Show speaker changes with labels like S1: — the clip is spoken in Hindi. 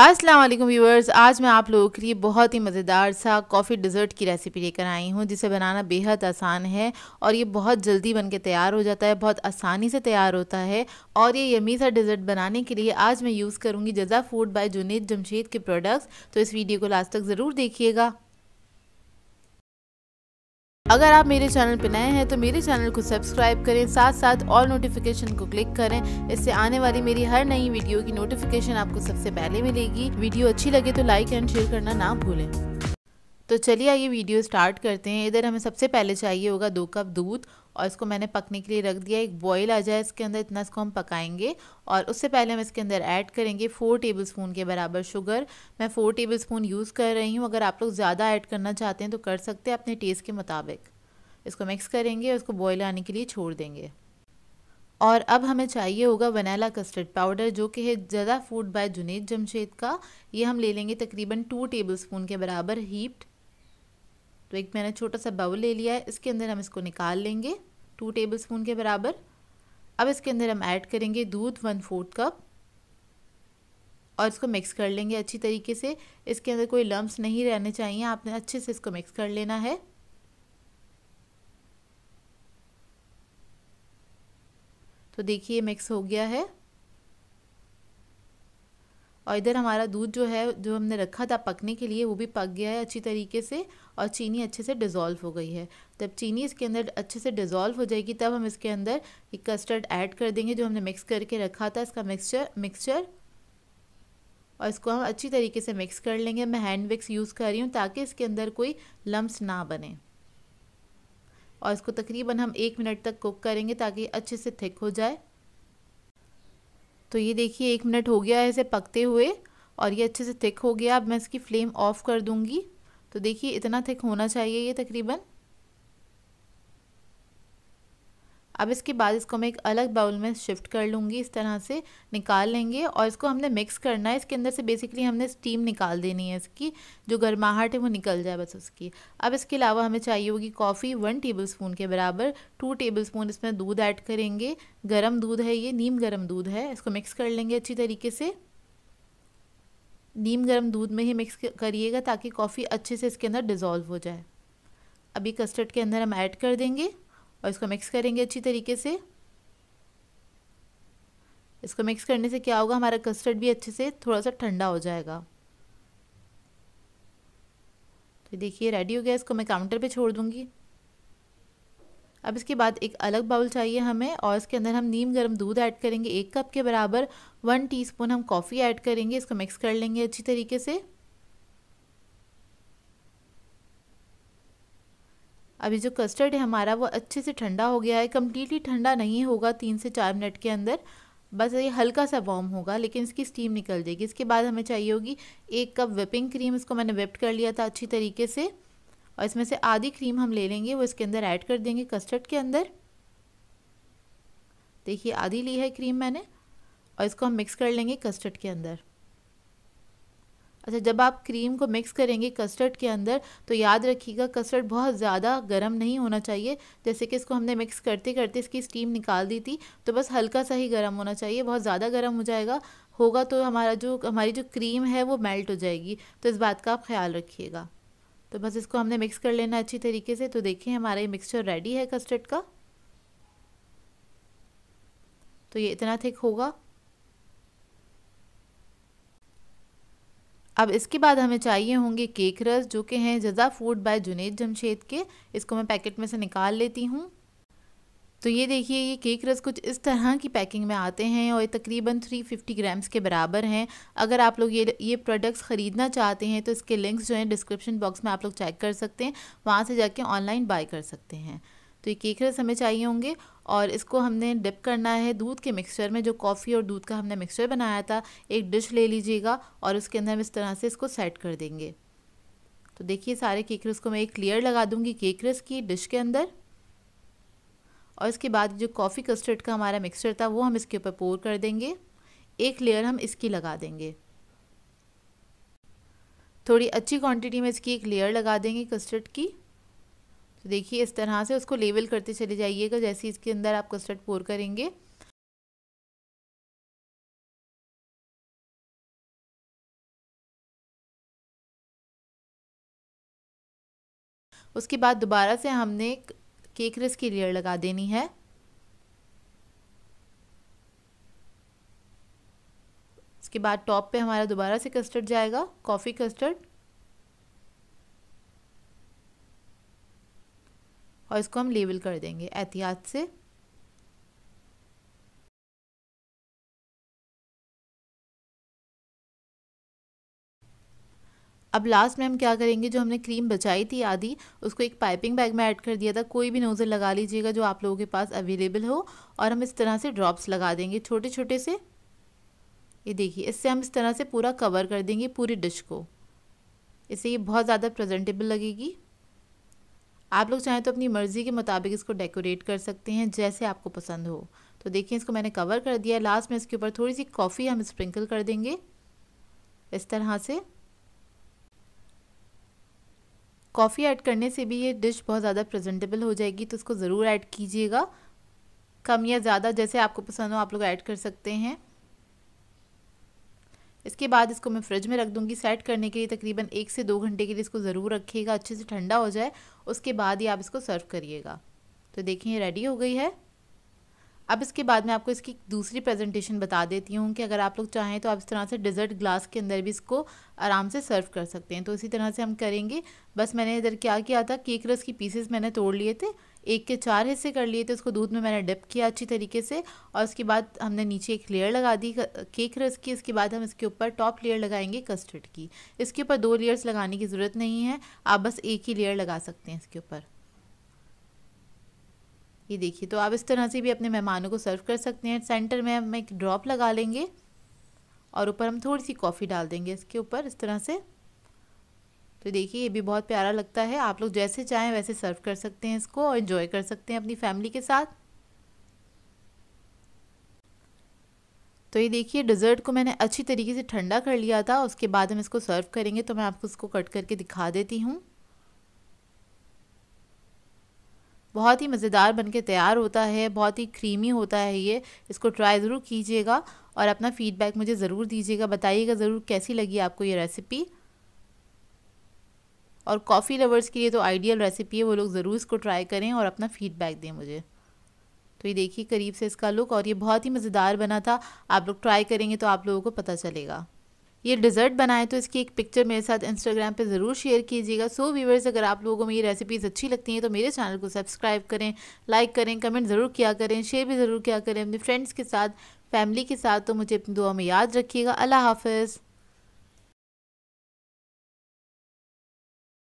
S1: अस्सलाम वालेकुम व्यूअर्स आज मैं आप लोगों के लिए बहुत ही मज़ेदार सा कॉफ़ी डिज़र्ट की रेसिपी लेकर आई हूँ जिसे बनाना बेहद आसान है और ये बहुत जल्दी बन के तैयार हो जाता है बहुत आसानी से तैयार होता है और ये यमी सा डिज़र्ट बनाने के लिए आज मैं यूज़ करूँगी जजा फूड बाय जुनेद जमशेद के प्रोडक्ट्स तो इस वीडियो को लास्ट तक ज़रूर देखिएगा अगर आप मेरे चैनल पर नए हैं तो मेरे चैनल को सब्सक्राइब करें साथ साथ ऑल नोटिफिकेशन को क्लिक करें इससे आने वाली मेरी हर नई वीडियो की नोटिफिकेशन आपको सबसे पहले मिलेगी वीडियो अच्छी लगे तो लाइक एंड शेयर करना ना भूलें तो चलिए आइए वीडियो स्टार्ट करते हैं इधर हमें सबसे पहले चाहिए होगा दो कप दूध और इसको मैंने पकने के लिए रख दिया एक बॉईल आ जाए इसके अंदर इतना इसको हम पकाएंगे और उससे पहले हम इसके अंदर ऐड करेंगे फ़ोर टेबल स्पून के बराबर शुगर मैं फ़ोर टेबल स्पून यूज़ कर रही हूँ अगर आप लोग ज़्यादा ऐड करना चाहते हैं तो कर सकते हैं अपने टेस्ट के मुताबिक इसको मिक्स करेंगे और इसको बॉयल आने के लिए छोड़ देंगे और अब हमें चाहिए होगा वनीला कस्टर्ड पाउडर जो कि है ज़्यादा फूड बाय जुनेद जमशेद का ये हम ले लेंगे तकरीबन टू टेबल स्पून के बराबर हीप्ड तो एक मैंने छोटा सा बाउल ले लिया है इसके अंदर हम इसको निकाल लेंगे टू टेबल स्पून के बराबर अब इसके अंदर हम ऐड करेंगे दूध वन फोर्थ कप और इसको मिक्स कर लेंगे अच्छी तरीके से इसके अंदर कोई लम्ब्स नहीं रहने चाहिए आपने अच्छे से इसको मिक्स कर लेना है तो देखिए मिक्स हो गया है और इधर हमारा दूध जो है जो हमने रखा था पकने के लिए वो भी पक गया है अच्छी तरीके से और चीनी अच्छे से डिज़ोल्व हो गई है तब चीनी इसके अंदर अच्छे से डिज़ोल्व हो जाएगी तब हम इसके अंदर एक कस्टर्ड ऐड कर देंगे जो हमने मिक्स करके रखा था इसका मिक्सचर मिक्सचर और इसको हम अच्छी तरीके से मिक्स कर लेंगे मैं हैंड विक्स यूज़ कर रही हूँ ताकि इसके अंदर कोई लम्स ना बने और इसको तकरीबन हम एक मिनट तक कुक करेंगे ताकि अच्छे से थिक हो जाए तो ये देखिए एक मिनट हो गया है इसे पकते हुए और ये अच्छे से थिक हो गया अब मैं इसकी फ्लेम ऑफ़ कर दूँगी तो देखिए इतना थिक होना चाहिए ये तकरीबन अब इसके बाद इसको मैं एक अलग बाउल में शिफ्ट कर लूँगी इस तरह से निकाल लेंगे और इसको हमने मिक्स करना है इसके अंदर से बेसिकली हमने स्टीम निकाल देनी है इसकी जो गर्माहट है वो निकल जाए बस उसकी अब इसके अलावा हमें चाहिए होगी कॉफ़ी वन टेबल स्पून के बराबर टू टेबल स्पून इसमें दूध ऐड करेंगे गर्म दूध है ये नीम गर्म दूध है इसको मिक्स कर लेंगे अच्छी तरीके से नीम गर्म दूध में ही मिक्स करिएगा ताकि कॉफ़ी अच्छे से इसके अंदर डिज़ोल्व हो जाए अभी कस्टर्ड के अंदर हम ऐड कर देंगे और इसको मिक्स करेंगे अच्छी तरीके से इसको मिक्स करने से क्या होगा हमारा कस्टर्ड भी अच्छे से थोड़ा सा ठंडा हो जाएगा तो देखिए रेडी हो गया इसको मैं काउंटर पे छोड़ दूँगी अब इसके बाद एक अलग बाउल चाहिए हमें और इसके अंदर हम नीम गर्म दूध ऐड करेंगे एक कप के बराबर वन टीस्पून हम कॉफ़ी ऐड करेंगे इसको मिक्स कर लेंगे अच्छी तरीके से अभी जो कस्टर्ड है हमारा वो अच्छे से ठंडा हो गया है कम्प्लीटली ठंडा नहीं होगा तीन से चार मिनट के अंदर बस ये हल्का सा वॉम होगा लेकिन इसकी स्टीम निकल जाएगी इसके बाद हमें चाहिए होगी एक कप विपिंग क्रीम इसको मैंने विप्ड कर लिया था अच्छी तरीके से और इसमें से आधी क्रीम हम ले लेंगे वो इसके अंदर ऐड कर देंगे कस्टर्ड के अंदर देखिए आधी ली है क्रीम मैंने और इसको हम मिक्स कर लेंगे कस्टर्ड के अंदर अच्छा जब आप क्रीम को मिक्स करेंगे कस्टर्ड के अंदर तो याद रखिएगा कस्टर्ड बहुत ज़्यादा गर्म नहीं होना चाहिए जैसे कि इसको हमने मिक्स करते करते इसकी स्टीम निकाल दी थी तो बस हल्का सा ही गर्म होना चाहिए बहुत ज़्यादा गर्म हो जाएगा होगा तो हमारा जो हमारी जो क्रीम है वो मेल्ट हो जाएगी तो इस बात का आप ख्याल रखिएगा तो बस इसको हमने मिक्स कर लेना अच्छी तरीके से तो देखिए हमारा ये मिक्सचर रेडी है कस्टर्ड का तो ये इतना थिक होगा अब इसके बाद हमें चाहिए होंगे केक रस जो कि हैं जजा फूड बाय जुनेद जमशेद के इसको मैं पैकेट में से निकाल लेती हूँ तो ये देखिए ये केक रस कुछ इस तरह की पैकिंग में आते हैं और ये तकरीबन 350 ग्राम्स के बराबर हैं अगर आप लोग ये ये प्रोडक्ट्स ख़रीदना चाहते हैं तो इसके लिंक्स जो हैं डिस्क्रिप्शन बॉक्स में आप लोग चेक कर सकते हैं वहाँ से जाके ऑनलाइन बाय कर सकते हैं तो ये केक रस हमें चाहिए होंगे और इसको हमने डिप करना है दूध के मिक्सचर में जो कॉफ़ी और दूध का हमने मिक्सचर बनाया था एक डिश ले लीजिएगा और उसके अंदर हम इस तरह से इसको सेट कर देंगे तो देखिए सारे केक रस को मैं एक लेयर लगा दूंगी केक रस की डिश के अंदर और इसके बाद जो कॉफ़ी कस्टर्ड का हमारा मिक्सचर था वो हम इसके ऊपर पोर कर देंगे एक लेयर हम इसकी लगा देंगे थोड़ी अच्छी क्वांटिटी में इसकी एक लेयर लगा देंगे कस्टर्ड की तो देखिए इस तरह से उसको लेवल करते चले जाइएगा जैसे इसके अंदर आप कस्टर्ड पोर करेंगे उसके बाद दोबारा से हमने केक रस की लेयर लगा देनी है उसके बाद टॉप पे हमारा दोबारा से कस्टर्ड जाएगा कॉफ़ी कस्टर्ड और इसको हम लेबल कर देंगे एहतियात से अब लास्ट में हम क्या करेंगे जो हमने क्रीम बचाई थी आधी उसको एक पाइपिंग बैग में ऐड कर दिया था कोई भी नोज़ल लगा लीजिएगा जो आप लोगों के पास अवेलेबल हो और हम इस तरह से ड्रॉप्स लगा देंगे छोटे छोटे से ये देखिए इससे हम इस तरह से पूरा कवर कर देंगे पूरी डिश को इससे ये बहुत ज़्यादा प्रेजेंटेबल लगेगी आप लोग चाहें तो अपनी मर्ज़ी के मुताबिक इसको डेकोरेट कर सकते हैं जैसे आपको पसंद हो तो देखिए इसको मैंने कवर कर दिया लास्ट में इसके ऊपर थोड़ी सी कॉफ़ी हम स्प्रिंकल कर देंगे इस तरह से कॉफ़ी ऐड करने से भी ये डिश बहुत ज़्यादा प्रेजेंटेबल हो जाएगी तो इसको ज़रूर ऐड कीजिएगा कम या ज़्यादा जैसे आपको पसंद हो आप लोग ऐड कर सकते हैं इसके बाद इसको मैं फ्रिज में रख दूँगी सेट करने के लिए तकरीबन एक से दो घंटे के लिए इसको ज़रूर रखिएगा अच्छे से ठंडा हो जाए उसके बाद ही आप इसको सर्व करिएगा तो देखिए रेडी हो गई है अब इसके बाद मैं आपको इसकी दूसरी प्रेजेंटेशन बता देती हूँ कि अगर आप लोग चाहें तो आप इस तरह से डिज़र्ट ग्लास के अंदर भी इसको आराम से सर्व कर सकते हैं तो इसी तरह से हम करेंगे बस मैंने इधर क्या किया था केक रस की पीसेस मैंने तोड़ लिए थे एक के चार हिस्से कर लिए थे उसको दूध में मैंने डिप किया अच्छी तरीके से और उसके बाद हमने नीचे एक लेयर लगा दी केक रस की इसके बाद हम इसके ऊपर टॉप लेयर लगाएंगे कस्टर्ड की इसके ऊपर दो लेयर्स लगाने की ज़रूरत नहीं है आप बस एक ही लेयर लगा सकते हैं इसके ऊपर ये देखिए तो आप इस तरह से भी अपने मेहमानों को सर्व कर सकते हैं सेंटर में हम एक ड्रॉप लगा लेंगे और ऊपर हम थोड़ी सी कॉफ़ी डाल देंगे इसके ऊपर इस तरह से तो देखिए ये भी बहुत प्यारा लगता है आप लोग जैसे चाहें वैसे सर्व कर सकते हैं इसको और इन्जॉय कर सकते हैं अपनी फैमिली के साथ तो ये देखिए डिज़र्ट को मैंने अच्छी तरीके से ठंडा कर लिया था उसके बाद हम इसको सर्व करेंगे तो मैं आपको इसको कट करके दिखा देती हूँ बहुत ही मज़ेदार बन के तैयार होता है बहुत ही क्रीमी होता है ये इसको ट्राई ज़रूर कीजिएगा और अपना फीडबैक मुझे ज़रूर दीजिएगा बताइएगा ज़रूर कैसी लगी आपको ये रेसिपी और कॉफ़ी लवर्स के लिए तो आइडियल रेसिपी है वो लोग ज़रूर इसको ट्राई करें और अपना फ़ीडबैक दें मुझे तो ये देखिए करीब से इसका लुक और ये बहुत ही मज़ेदार बना था आप लोग ट्राई करेंगे तो आप लोगों को पता चलेगा ये डिज़र्ट बनाएं तो इसकी एक पिक्चर मेरे साथ इंस्टाग्राम पे ज़रूर शेयर कीजिएगा सो व्यूवर्स अगर आप लोगों को मेरी रेसिपीज़ अच्छी लगती हैं तो मेरे चैनल को सब्सक्राइब करें लाइक करें कमेंट ज़रूर किया करें शेयर भी ज़रूर किया करें अपने फ्रेंड्स के साथ फैमिली के साथ तो मुझे अपनी दुआ में याद रखिएगा अल्लाह हाफिज़